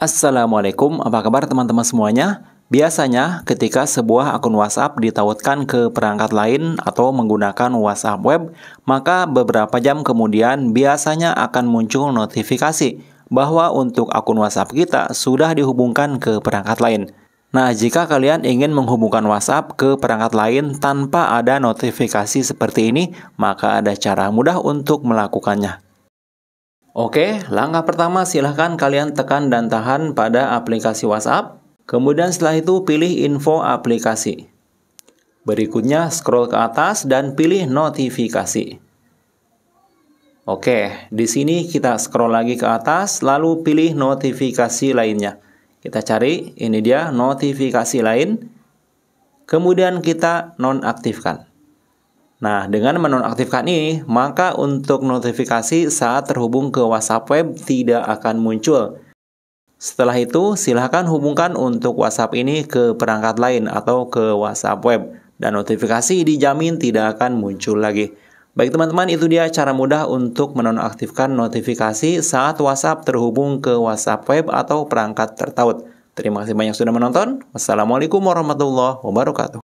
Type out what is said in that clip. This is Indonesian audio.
Assalamualaikum, apa kabar teman-teman semuanya? Biasanya, ketika sebuah akun WhatsApp ditautkan ke perangkat lain atau menggunakan WhatsApp web, maka beberapa jam kemudian biasanya akan muncul notifikasi bahwa untuk akun WhatsApp kita sudah dihubungkan ke perangkat lain. Nah, jika kalian ingin menghubungkan WhatsApp ke perangkat lain tanpa ada notifikasi seperti ini, maka ada cara mudah untuk melakukannya. Oke, langkah pertama silahkan kalian tekan dan tahan pada aplikasi WhatsApp. Kemudian setelah itu pilih info aplikasi. Berikutnya scroll ke atas dan pilih notifikasi. Oke, di sini kita scroll lagi ke atas lalu pilih notifikasi lainnya. Kita cari, ini dia notifikasi lain. Kemudian kita nonaktifkan. Nah, dengan menonaktifkan ini, maka untuk notifikasi saat terhubung ke WhatsApp web tidak akan muncul. Setelah itu, silahkan hubungkan untuk WhatsApp ini ke perangkat lain atau ke WhatsApp web, dan notifikasi dijamin tidak akan muncul lagi. Baik teman-teman, itu dia cara mudah untuk menonaktifkan notifikasi saat WhatsApp terhubung ke WhatsApp web atau perangkat tertaut. Terima kasih banyak sudah menonton. Wassalamualaikum warahmatullahi wabarakatuh.